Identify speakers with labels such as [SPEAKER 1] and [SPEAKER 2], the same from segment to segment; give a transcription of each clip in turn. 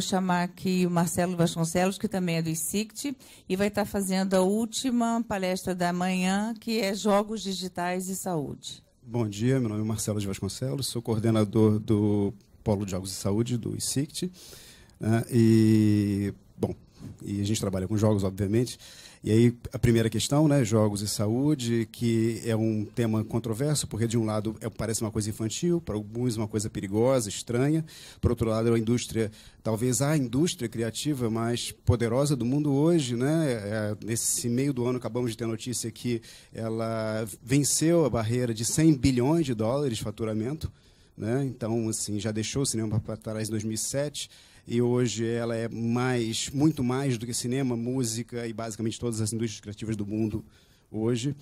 [SPEAKER 1] vou chamar aqui o Marcelo Vasconcelos, que também é do ICICT, e vai estar fazendo a última palestra da manhã, que é Jogos Digitais e Saúde. Bom dia, meu nome é Marcelo Vasconcelos, sou coordenador do Polo de Jogos e Saúde do ICICT. Né, e e a gente trabalha com jogos, obviamente. E aí a primeira questão, né, jogos e saúde, que é um tema controverso, porque de um lado é, parece uma coisa infantil, para alguns uma coisa perigosa, estranha, por outro lado é a indústria, talvez a indústria criativa mais poderosa do mundo hoje, né? É, nesse meio do ano acabamos de ter notícia que ela venceu a barreira de 100 bilhões de dólares de faturamento. Né? Então, assim, já deixou o cinema para trás em 2007 e hoje ela é mais, muito mais do que cinema, música e basicamente todas as indústrias criativas do mundo hoje.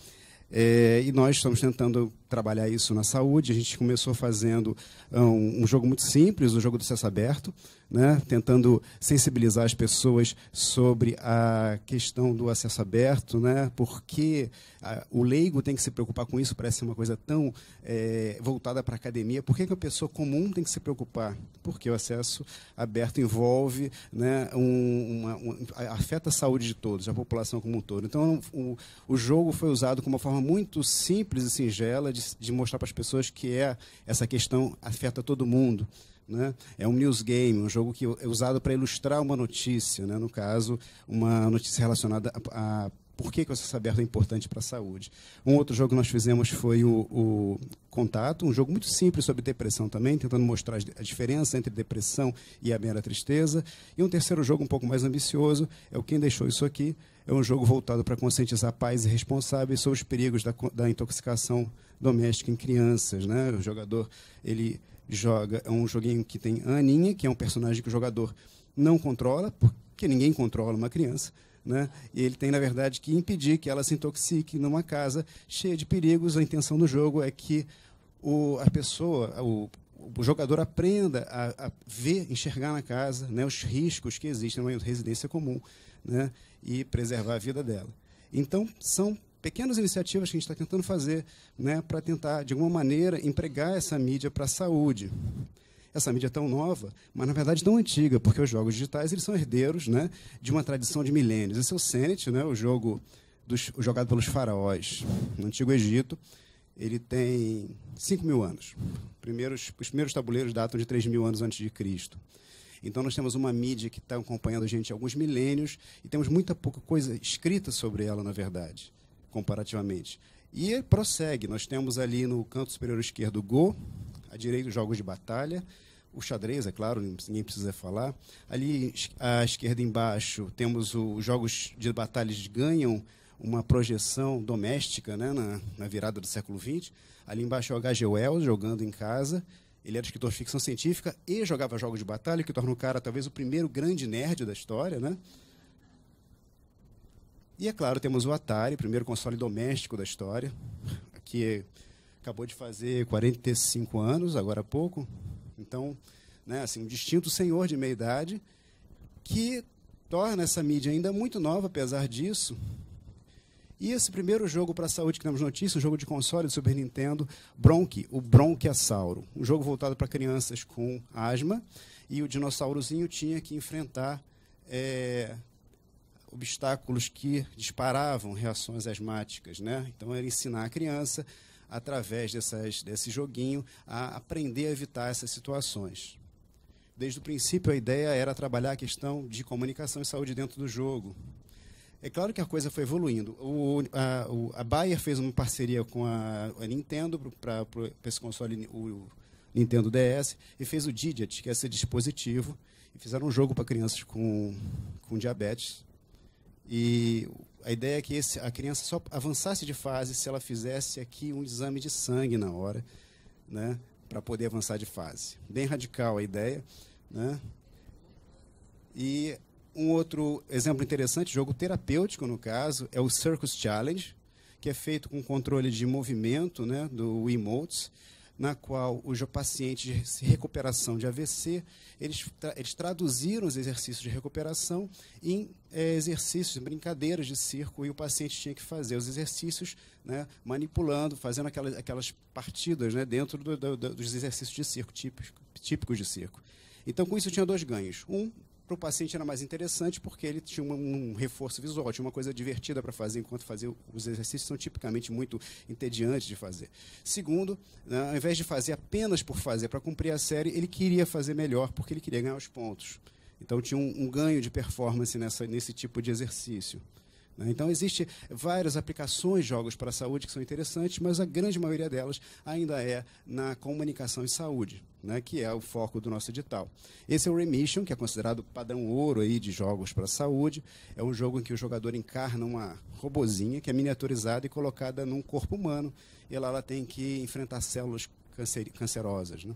[SPEAKER 1] É, e nós estamos tentando trabalhar isso na saúde. A gente começou fazendo ah, um, um jogo muito simples, o um jogo do acesso aberto, né, tentando sensibilizar as pessoas sobre a questão do acesso aberto, né, porque a, ah, o leigo tem que se preocupar com isso, parece uma coisa tão é, voltada para a academia, por que, que a pessoa comum tem que se preocupar? Porque o acesso aberto envolve, né, um, uma, um, afeta a saúde de todos, a população como um todo. Então, o, o jogo foi usado como uma forma muito simples e singela de, de mostrar para as pessoas que é essa questão afeta todo mundo. Né? É um news game, um jogo que é usado para ilustrar uma notícia, né? no caso, uma notícia relacionada a, a por que, que o acesso aberto é importante para a saúde. Um outro jogo que nós fizemos foi o, o, Contato, um jogo muito simples sobre depressão também, tentando mostrar a diferença entre depressão e a mera tristeza. E um terceiro jogo um pouco mais ambicioso é o Quem Deixou Isso Aqui. É um jogo voltado para conscientizar pais e responsáveis sobre os perigos da, da intoxicação doméstica em crianças. Né? O jogador ele joga é um joguinho que tem a Aninha, que é um personagem que o jogador não controla, porque ninguém controla uma criança. Né? E ele tem, na verdade, que impedir que ela se intoxique numa casa cheia de perigos. A intenção do jogo é que o, a pessoa, o, o jogador aprenda a, a, ver, enxergar na casa né, os riscos que existem numa residência comum né, e preservar a vida dela. Então, são pequenas iniciativas que a gente está tentando fazer né, para tentar, de alguma maneira, empregar essa mídia para a saúde. Essa mídia é tão nova, mas na verdade tão antiga, porque os jogos digitais eles são herdeiros né, de uma tradição de milênios. Esse é o Senet, né, o jogo dos, jogado pelos faraós no Antigo Egito. Ele tem 5 mil anos. Primeiros, os primeiros tabuleiros datam de 3 mil anos antes de Cristo. Então, nós temos uma mídia que está acompanhando a gente há alguns milênios e temos muita pouca coisa escrita sobre ela, na verdade comparativamente. E prossegue, nós temos ali no canto superior esquerdo o Go, à direita os jogos de batalha, o xadrez, é claro, ninguém precisa falar. Ali à esquerda embaixo temos os jogos de batalhas ganham uma projeção doméstica né, na, na virada do século XX. Ali embaixo é o H.G. Wells, jogando em casa. Ele era escritor de ficção científica e jogava jogos de batalha, que torna o cara talvez o primeiro grande nerd da história, né? E é claro, temos o Atari, primeiro console doméstico da história, que acabou de fazer 45 anos, agora há pouco. Então, né, assim, um distinto senhor de meia-idade, que torna essa mídia ainda muito nova, apesar disso. E esse primeiro jogo para a saúde que temos notícia, o jogo de console do Super Nintendo, Bronchi, o Bronquiassauro. Um jogo voltado para crianças com asma. E o dinossaurozinho tinha que enfrentar é, obstáculos que disparavam reações asmáticas, né? Então era ensinar a criança através dessas, desse joguinho a aprender a evitar essas situações. Desde o princípio a ideia era trabalhar a questão de comunicação e saúde dentro do jogo. É claro que a coisa foi evoluindo. O, a, o, a Bayer fez uma parceria com a, a Nintendo para esse console, o, o Nintendo DS, e fez o Digit, que é esse dispositivo, e fizeram um jogo para crianças com, com diabetes, e a ideia é que esse, a criança só avançasse de fase se ela fizesse aqui um exame de sangue na hora, né, para poder avançar de fase. Bem radical a ideia, né? E um outro exemplo interessante, jogo terapêutico no caso, é o Circus Challenge, que é feito com controle de movimento, né, do Wiimotes na qual os pacientes de recuperação de AVC, eles, tra eles traduziram os exercícios de recuperação em é, exercícios, brincadeiras de circo, e o paciente tinha que fazer os exercícios né, manipulando, fazendo aquelas, aquelas partidas né, dentro do, do, dos exercícios de circo, típicos, típicos de circo. Então, com isso, tinha dois ganhos. Um, para o paciente era mais interessante porque ele tinha um, um reforço visual, tinha uma coisa divertida para fazer enquanto fazia os exercícios são tipicamente muito entediantes de fazer. Segundo, né, ao invés de fazer apenas por fazer para cumprir a série, ele queria fazer melhor porque ele queria ganhar os pontos. Então tinha um, um ganho de performance nessa, nesse tipo de exercício. Né? Então, existem várias aplicações de jogos para a saúde que são interessantes, mas a grande maioria delas ainda é na comunicação e saúde. Né, que é o foco do nosso edital. Esse é o Remission, que é considerado padrão ouro aí de jogos para a saúde. É um jogo em que o jogador encarna uma robozinha que é miniaturizada e colocada num corpo humano. E ela, ela tem que enfrentar células cancer, cancerosas. Né?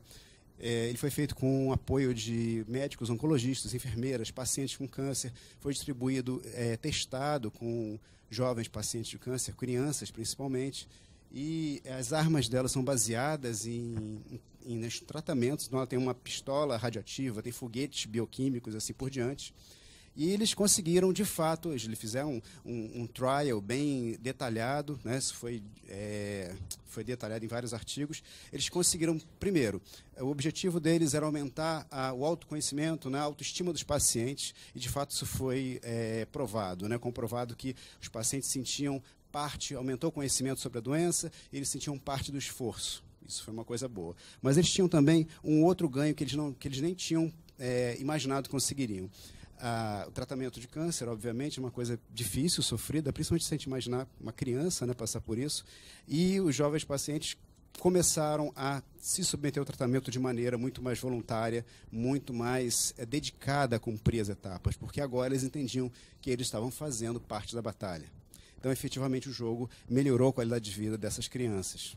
[SPEAKER 1] É, ele foi feito com o apoio de médicos, oncologistas, enfermeiras, pacientes com câncer. Foi distribuído, é, testado com jovens pacientes de câncer, crianças principalmente. E as armas dela são baseadas em, em, em tratamentos. Então, ela tem uma pistola radioativa, tem foguetes bioquímicos, assim por diante. E eles conseguiram, de fato, eles fizeram um, um, um trial bem detalhado, né? isso foi, é, foi detalhado em vários artigos. Eles conseguiram, primeiro, o objetivo deles era aumentar a, o autoconhecimento, né? a autoestima dos pacientes, e de fato isso foi é, provado, né? comprovado que os pacientes sentiam parte, aumentou o conhecimento sobre a doença, e eles sentiam parte do esforço. Isso foi uma coisa boa. Mas eles tinham também um outro ganho que eles, não, que eles nem tinham é, imaginado conseguiriam. Ah, o tratamento de câncer, obviamente, é uma coisa difícil, sofrida, principalmente se a gente imaginar uma criança né, passar por isso. E os jovens pacientes começaram a se submeter ao tratamento de maneira muito mais voluntária, muito mais é, dedicada a cumprir as etapas, porque agora eles entendiam que eles estavam fazendo parte da batalha. Então, efetivamente, o jogo melhorou a qualidade de vida dessas crianças.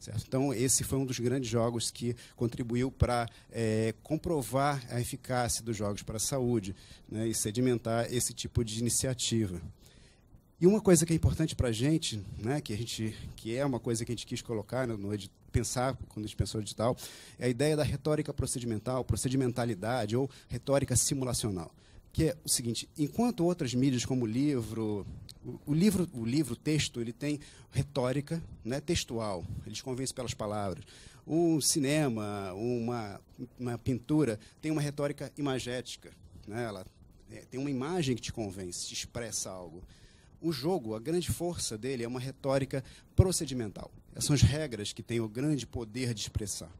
[SPEAKER 1] Certo? Então, esse foi um dos grandes jogos que contribuiu para é, comprovar a eficácia dos jogos para a saúde né, e sedimentar esse tipo de iniciativa. E uma coisa que é importante para a gente, né, que a gente, que é uma coisa que a gente quis colocar né, no, no pensar quando a gente pensou digital, é a ideia da retórica procedimental, procedimentalidade ou retórica simulacional, que é o seguinte: enquanto outras mídias como livro, o livro, o livro, o texto, ele tem retórica, né, textual. Eles convencem pelas palavras. O cinema, uma, uma pintura, tem uma retórica imagética. Né? Ela é, tem uma imagem que te convence, te expressa algo. O jogo, a grande força dele é uma retórica procedimental. Essas são as regras que têm o grande poder de expressar.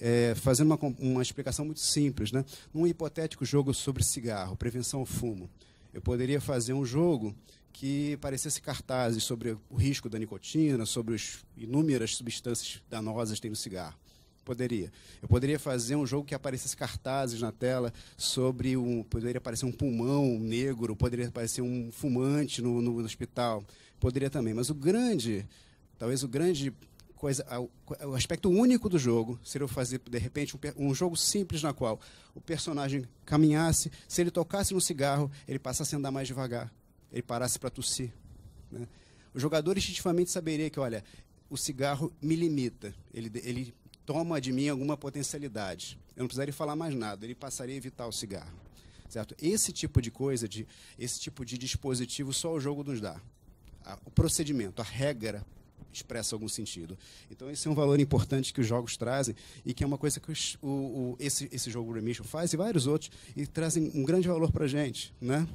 [SPEAKER 1] É, fazendo uma, uma explicação muito simples, né? Num hipotético jogo sobre cigarro, prevenção ao fumo, eu poderia fazer um jogo que parecesse cartazes sobre o risco da nicotina, sobre as inúmeras substâncias danosas que tem no cigarro. Poderia. Eu poderia fazer um jogo que aparecesse cartazes na tela sobre um. Poderia aparecer um pulmão negro, poderia aparecer um fumante no, no hospital. Poderia também. Mas o grande. Talvez o grande coisa, o aspecto único do jogo seria eu fazer, de repente, um, um, jogo simples na qual o personagem caminhasse, se ele tocasse no cigarro, ele passasse a andar mais devagar ele parasse para tossir. Né? O jogador instintivamente saberia que, olha, o cigarro me limita, ele, ele toma de mim alguma potencialidade. Eu não precisaria falar mais nada, ele passaria a evitar o cigarro. Certo? Esse tipo de coisa, de, esse tipo de dispositivo, só o jogo nos dá. o procedimento, a regra expressa algum sentido. Então, esse é um valor importante que os jogos trazem e que é uma coisa que os, o, o, esse, esse jogo Remission faz e vários outros e trazem um grande valor para a gente. Né?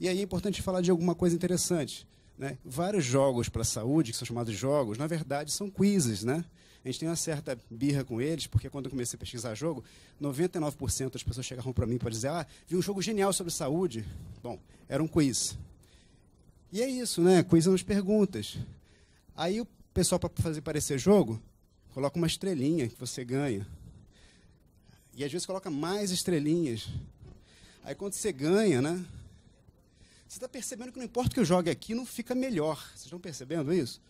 [SPEAKER 1] E aí é importante falar de alguma coisa interessante. Né? Vários jogos para a saúde, que são chamados jogos, na verdade são quizzes, né? A gente tem uma certa birra com eles, porque quando eu comecei a pesquisar jogo, 99% das pessoas chegavam para mim para dizer: Ah, vi um jogo genial sobre saúde. Bom, era um quiz. E é isso, né? Quiz são as perguntas. Aí o pessoal, para fazer parecer jogo, coloca uma estrelinha que você ganha. E às vezes coloca mais estrelinhas. Aí quando você ganha, né? Você está percebendo que não importa o que eu jogue aqui, não fica melhor. Vocês estão percebendo isso?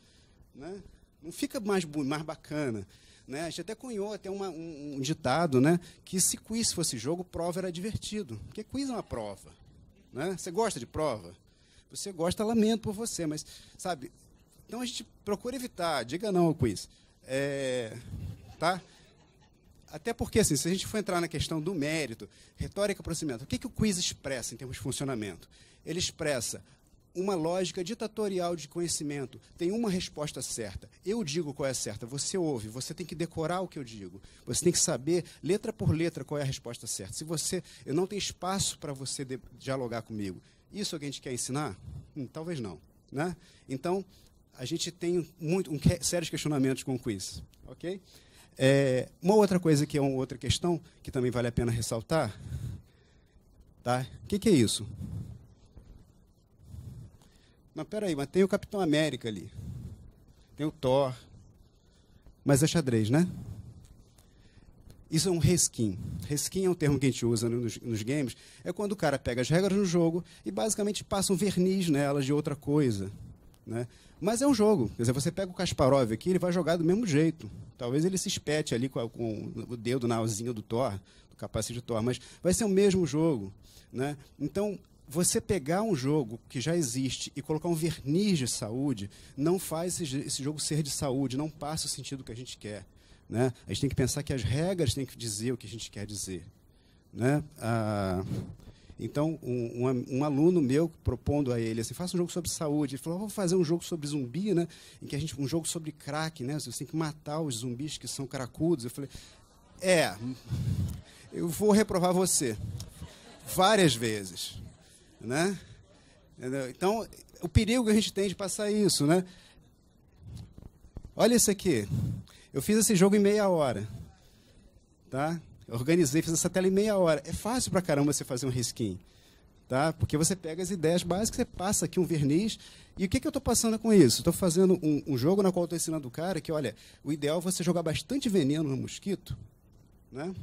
[SPEAKER 1] Né? Não fica mais, mais bacana. Né? A gente até cunhou até uma, um, um, ditado né? que se quiz fosse jogo, prova era divertido. Porque quiz é uma prova. Né? Você gosta de prova? Você gosta, lamento por você, mas sabe? Então a gente procura evitar, diga não ao quiz. É, tá? Até porque, assim, se a gente for entrar na questão do mérito, retórica aproximada, o que, que o quiz expressa em termos de funcionamento? Ele expressa uma lógica ditatorial de conhecimento. Tem uma resposta certa. Eu digo qual é a certa, você ouve, você tem que decorar o que eu digo. Você tem que saber, letra por letra, qual é a resposta certa. Se você. Eu não tenho espaço para você de, dialogar comigo. Isso é o que a gente quer ensinar? Hum, talvez não. Né? Então, a gente tem muito, um, sérios questionamentos com o quiz. Ok? É, uma outra coisa que é uma outra questão que também vale a pena ressaltar, tá? O que, que, é isso? Mas peraí, mas tem o Capitão América ali, tem o Thor, mas é xadrez, né? Isso é um reskin. Reskin é um termo que a gente usa nos, nos games. É quando o cara pega as regras do jogo e basicamente passa um verniz nelas de outra coisa. Né? Mas é um jogo. Quer dizer, você pega o Kasparov aqui, ele vai jogar do mesmo jeito. Talvez ele se espete ali com, a, com o dedo na alzinha do Thor, do capacete de Thor, mas vai ser o mesmo jogo. Né? Então, você pegar um jogo que já existe e colocar um verniz de saúde não faz esse, esse jogo ser de saúde, não passa o sentido que a gente quer. Né? A gente tem que pensar que as regras têm que dizer o que a gente quer dizer. Né? Ah, então, um, um, um, aluno meu propondo a ele, assim, faça um jogo sobre saúde. Ele falou, vou fazer um jogo sobre zumbi, né? Em que a gente, um jogo sobre crack, né? Você tem que matar os zumbis que são cracudos. Eu falei, é, eu vou reprovar você. Várias vezes, né? Então, o perigo que a gente tem de passar isso, né? Olha isso aqui. Eu fiz esse jogo em meia hora, tá? Organizei, fiz essa tela em meia hora. É fácil pra caramba você fazer um reskin. Tá? Porque você pega as ideias básicas, você passa aqui um verniz. E o que, que eu estou passando com isso? Estou fazendo um, um, jogo na qual estou ensinando o cara que, olha, o ideal é você jogar bastante veneno no mosquito, né?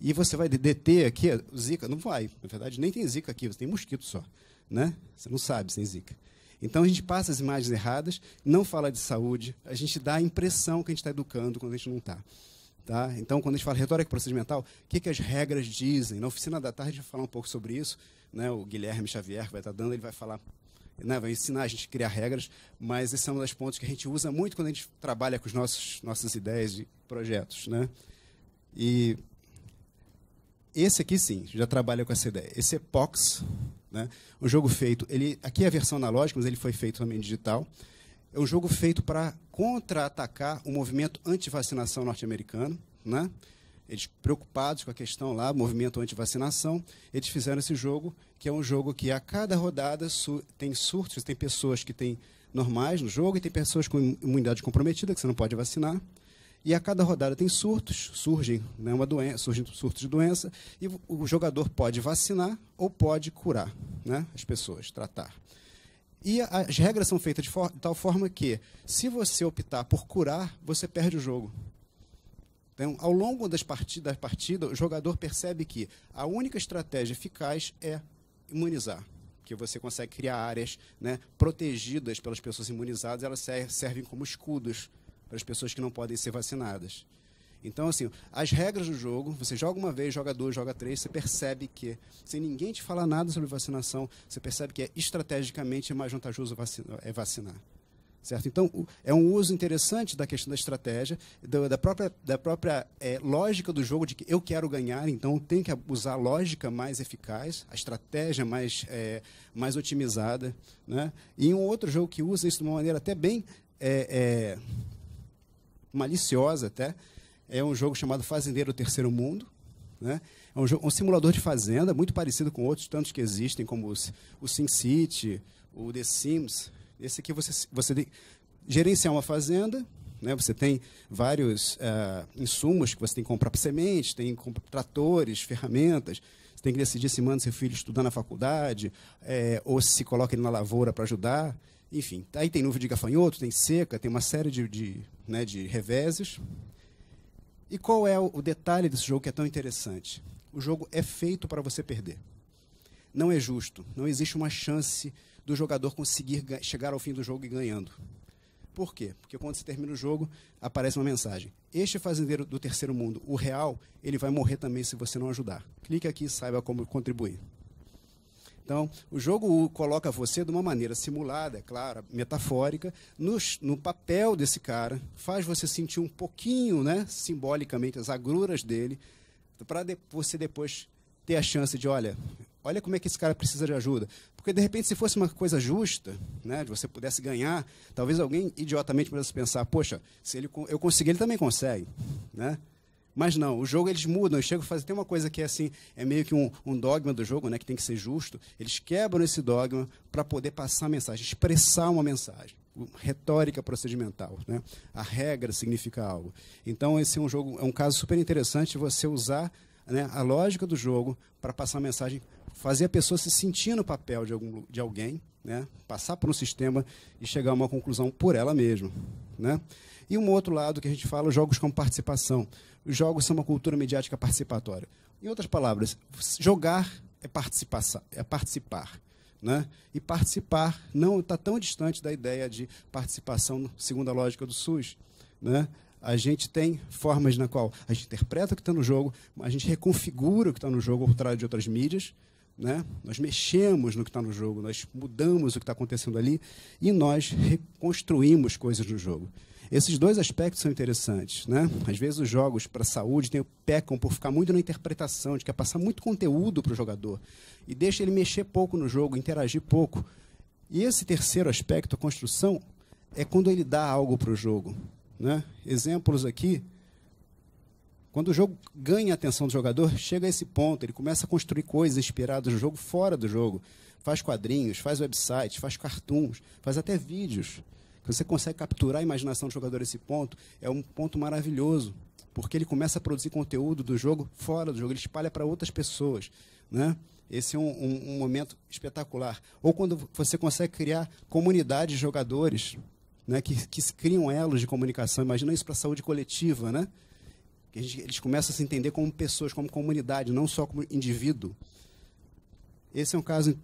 [SPEAKER 1] E você vai deter aqui, zika, não vai. Na verdade, nem tem zika aqui, você tem mosquito só, né? Você não sabe sem zika. Então a gente passa as imagens erradas, não fala de saúde, a gente dá a impressão que a gente está educando quando a gente não está. Tá? Então, quando a gente fala retórica procedimental, o que, que as regras dizem? Na oficina da tarde, a gente vai falar um pouco sobre isso. Né? O Guilherme Xavier, que vai estar tá dando, ele vai falar, né? vai ensinar a gente a criar regras, mas esse é um dos pontos que a gente usa muito quando a gente trabalha com as nossas, nossas ideias e projetos. Né? E esse aqui, sim, já trabalha com essa ideia. Esse é POX, né? um jogo feito. Ele, aqui é a versão analógica, mas ele foi feito também digital. É um jogo feito para contra-atacar o movimento anti-vacinação norte-americano, né? Eles preocupados com a questão lá, movimento anti-vacinação, eles fizeram esse jogo, que é um jogo que a cada rodada su tem surtos, tem pessoas que têm normais no jogo e tem pessoas com imunidade comprometida que você não pode vacinar. E a cada rodada tem surtos, surgem né, uma doença, surgem surtos de doença e o jogador pode vacinar ou pode curar, né, as pessoas, tratar. E as regras são feitas de, for de tal forma que, se você optar por curar, você perde o jogo. Então, ao longo das partidas, da partida, o jogador percebe que a única estratégia eficaz é imunizar, que você consegue criar áreas né, protegidas pelas pessoas imunizadas, elas servem como escudos para as pessoas que não podem ser vacinadas. Então, assim, as regras do jogo, você joga uma vez, joga duas, joga três, você percebe que, sem ninguém te falar nada sobre vacinação, você percebe que é estrategicamente mais vantajoso vacinar, é vacinar. Certo? Então, é um uso interessante da questão da estratégia, da própria, da própria é, lógica do jogo, de que eu quero ganhar, então tem que usar a lógica mais eficaz, a estratégia mais, é, mais otimizada. Né? E um outro jogo que usa isso de uma maneira até bem é, é maliciosa, até, é um jogo chamado Fazendeiro Terceiro Mundo. Né? É um, jogo, um, simulador de fazenda, muito parecido com outros tantos que existem, como os, o SimCity, o The Sims. Esse aqui você, você tem, gerenciar uma fazenda, né? você tem vários uh, insumos que você tem que comprar para semente, tem tratores, ferramentas, você tem que decidir se manda seu filho estudar na faculdade é, ou se coloca ele na lavoura para ajudar. Enfim, aí tem nuvem de gafanhoto, tem seca, tem uma série de, de, né, de reveses. E qual é o detalhe desse jogo que é tão interessante? O jogo é feito para você perder. Não é justo. Não existe uma chance do jogador conseguir chegar ao fim do jogo e ganhando. Por quê? Porque quando você termina o jogo, aparece uma mensagem. Este fazendeiro do terceiro mundo, o real, ele vai morrer também se você não ajudar. Clique aqui e saiba como contribuir. Então, o jogo coloca você de uma maneira simulada, é claro, metafórica, no, no papel desse cara, faz você sentir um pouquinho, né, simbolicamente, as agruras dele, para de, você depois ter a chance de, olha, olha como é que esse cara precisa de ajuda. Porque, de repente, se fosse uma coisa justa, né, de você pudesse ganhar, talvez alguém idiotamente pudesse pensar, poxa, se ele, eu conseguir, ele também consegue, né? Mas não, o jogo eles mudam, eles chegam a fazer. Tem uma coisa que é assim, é meio que um, um dogma do jogo, né, que tem que ser justo. Eles quebram esse dogma para poder passar a mensagem, expressar uma mensagem retórica procedimental, né? A regra significa algo. Então esse é um jogo, é um caso super interessante você usar né, a lógica do jogo para passar a mensagem, fazer a pessoa se sentir no papel de algum de alguém, né? Passar por um sistema e chegar a uma conclusão por ela mesma, né? E um outro lado que a gente fala, jogos com participação os jogos são uma cultura mediática participatória. Em outras palavras, jogar é, é participar. Né? E participar não está tão distante da ideia de participação, segundo a lógica do SUS. Né? A gente tem formas na qual a gente interpreta o que está no jogo, a gente reconfigura o que está no jogo ao contrário de outras mídias, né? Nós mexemos no que está no jogo, nós mudamos o que está acontecendo ali e nós reconstruímos coisas no jogo. Esses dois aspectos são interessantes. Né? Às vezes, os jogos para a saúde tem, pecam por ficar muito na interpretação, de que é passar muito conteúdo para o jogador e deixa ele mexer pouco no jogo, interagir pouco. E esse terceiro aspecto, a construção, é quando ele dá algo para o jogo. Né? Exemplos aqui. Quando o jogo ganha a atenção do jogador, chega a esse ponto, ele começa a construir coisas inspiradas no jogo fora do jogo. Faz quadrinhos, faz websites, faz cartoons, faz até vídeos você consegue capturar a imaginação do jogador esse ponto, é um ponto maravilhoso, porque ele começa a produzir conteúdo do jogo fora do jogo, ele espalha para outras pessoas, né? Esse é um, um, um, momento espetacular. Ou quando você consegue criar comunidades de jogadores, né, que, que criam elos de comunicação. Imagina isso para a saúde coletiva, né? Eles começam a se entender como pessoas, como comunidade, não só como indivíduo. Esse é um caso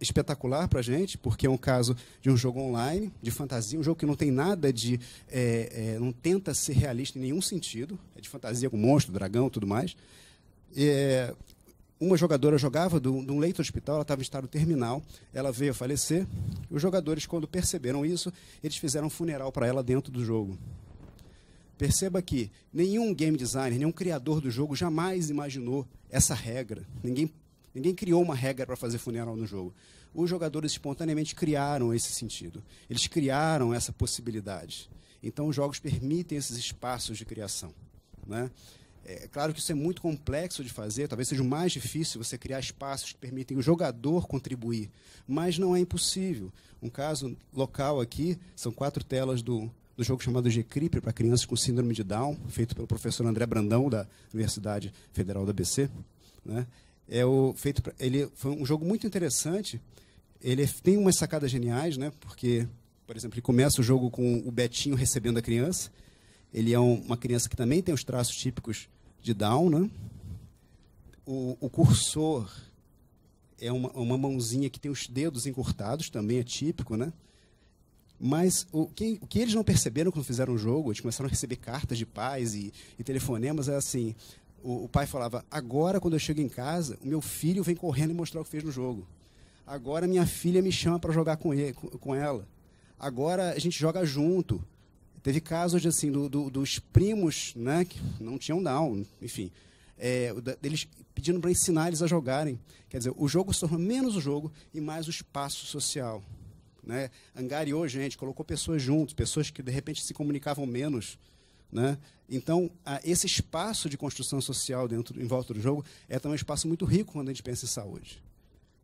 [SPEAKER 1] espetacular para a gente, porque é um caso de um jogo online, de fantasia, um jogo que não tem nada de. É, é, não tenta ser realista em nenhum sentido, é de fantasia com monstro, dragão tudo mais. É, uma jogadora jogava de um leito hospital, ela estava em estado terminal, ela veio a falecer. Os jogadores, quando perceberam isso, eles fizeram um funeral para ela dentro do jogo. Perceba que nenhum game designer, nenhum criador do jogo jamais imaginou essa regra. Ninguém Ninguém criou uma regra para fazer funeral no jogo. Os jogadores espontaneamente criaram esse sentido. Eles criaram essa possibilidade. Então, os jogos permitem esses espaços de criação. Né? É claro que isso é muito complexo de fazer, talvez seja o mais difícil você criar espaços que permitem o jogador contribuir, mas não é impossível. Um caso local aqui, são quatro telas do, do jogo chamado g GCRIP para crianças com síndrome de Down, feito pelo professor André Brandão, da Universidade Federal da BC. Né? é o feito pra, ele foi um jogo muito interessante. Ele é, tem umas sacadas geniais, né? Porque, por exemplo, ele começa o jogo com o Betinho recebendo a criança. Ele é um, uma criança que também tem os traços típicos de Down, né? O, o cursor é uma, uma, mãozinha que tem os dedos encurtados, também é típico, né? Mas o que, o que eles não perceberam quando fizeram o jogo, eles começaram a receber cartas de pais e, e telefonemas, é assim, o, o pai falava: agora, quando eu chego em casa, o meu filho vem correndo e mostrar o que fez no jogo. Agora, minha filha me chama para jogar com, ele, com ela. Agora, a gente joga junto. Teve casos assim do, do, dos primos, né, que não tinham down, enfim, é, eles pedindo para ensinar eles a jogarem. Quer dizer, o jogo se tornou menos o jogo e mais o espaço social. Né? Angariou gente, colocou pessoas juntos, pessoas que de repente se comunicavam menos, né? Então, esse espaço de construção social dentro, em volta do jogo é também um espaço muito rico quando a gente pensa em saúde.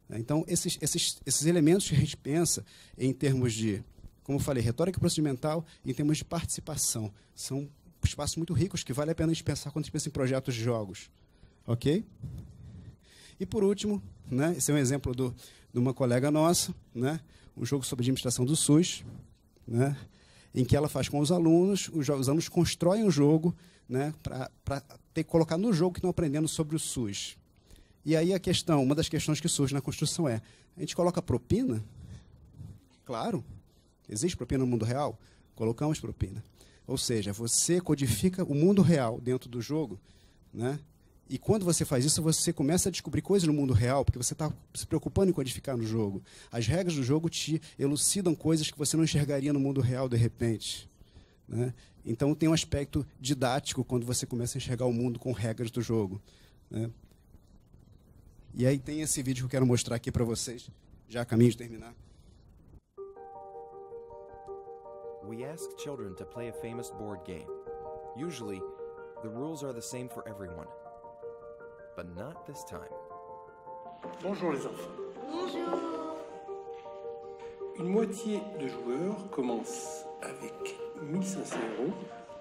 [SPEAKER 1] Né? Então, esses, esses, esses elementos que a gente pensa em termos de, como eu falei, retórica procedimental, em termos de participação, são espaços muito ricos que vale a pena a gente pensar quando a gente pensa em projetos de jogos. Ok? E, por último, né, esse é um exemplo do, de uma colega nossa, né, um jogo sobre administração do SUS, né, em que ela faz com os alunos, os, alunos constroem o jogo né, para ter que colocar no jogo que estão aprendendo sobre o SUS. E aí a questão, uma das questões que surge na construção é, a gente coloca propina? Claro, existe propina no mundo real? Colocamos propina. Ou seja, você codifica o mundo real dentro do jogo, né? E quando você faz isso, você começa a descobrir coisas no mundo real, porque você está se preocupando em codificar no jogo. As regras do jogo te elucidam coisas que você não enxergaria no mundo real de repente. Né? Então tem um aspecto didático quando você começa a enxergar o mundo com regras do jogo. Né? E aí tem esse vídeo que eu quero mostrar aqui para vocês, já a caminho de terminar. We ask children to play a famous board game. Usually, the rules are the same for everyone. but not this Bonjour les enfants. Bonjour. Une moitié de joueurs commence avec 1500 euros,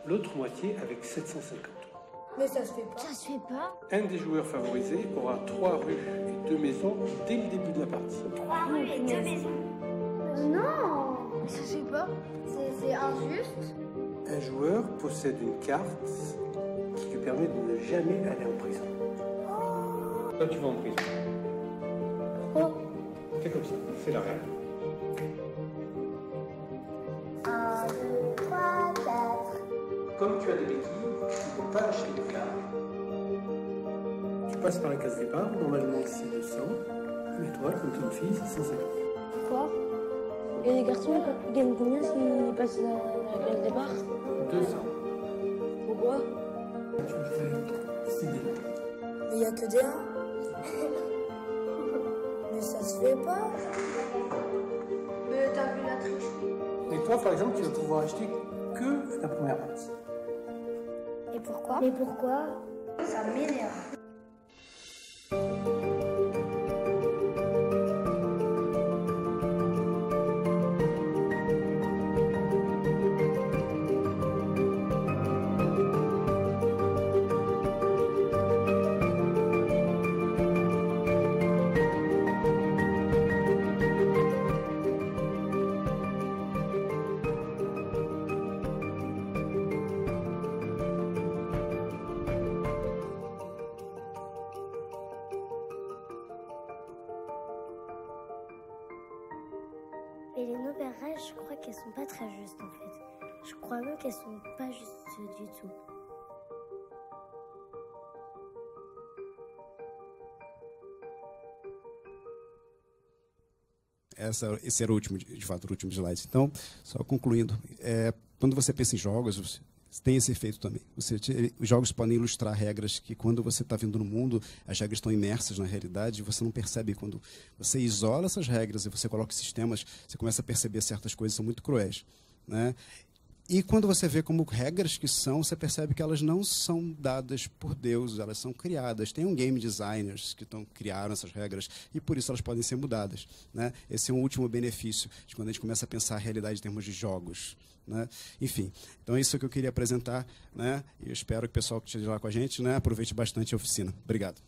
[SPEAKER 1] l'autre moitié avec 750 euros. Mais ça se fait pas. Ça se fait pas. Un des joueurs favorisés aura trois rues et deux maisons dès le début de la partie. Trois rues et deux maisons. Euh, non. ça se fait pas. C'est injuste. Un joueur possède une carte qui lui permet de ne jamais aller en prison. Toi, tu vas en prison. Pourquoi C'est comme ça, fais la règle. 1, 2, 3, 4. Comme tu as des béquilles, tu ne peux pas acheter des car. Tu passes par la case départ, normalement c'est 200, mais toi, comme ton fils, c'est 150. Pourquoi Et les garçons, ils gagnent combien s'ils passent la case départ 200. Pourquoi Tu me fais 6 Mais il n'y a que des 1 mais ça se fait pas. Mais t'as vu la triche. Et toi, par exemple, tu vas pouvoir acheter que ta première partie. Et pourquoi Mais pourquoi Ça m'énerve. essa, esse era o último, de fato, o último slide. Então, só concluindo, é, quando você pensa em jogos, tem esse efeito também. Você, os jogos podem ilustrar regras que, quando você está vindo no mundo, as regras estão imersas na realidade e você não percebe. Quando você isola essas regras e você coloca sistemas, você começa a perceber certas coisas que são muito cruéis. Né? E quando você vê como regras que são, você percebe que elas não são dadas por Deus, elas são criadas. Tem um game designers que tão, criaram essas regras e por isso elas podem ser mudadas. Né? Esse é um último benefício de quando a gente começa a pensar a realidade em termos de jogos. Né? Enfim, então é isso que eu queria apresentar né? e eu espero que o pessoal que esteja lá com a gente né? aproveite bastante a oficina. Obrigado.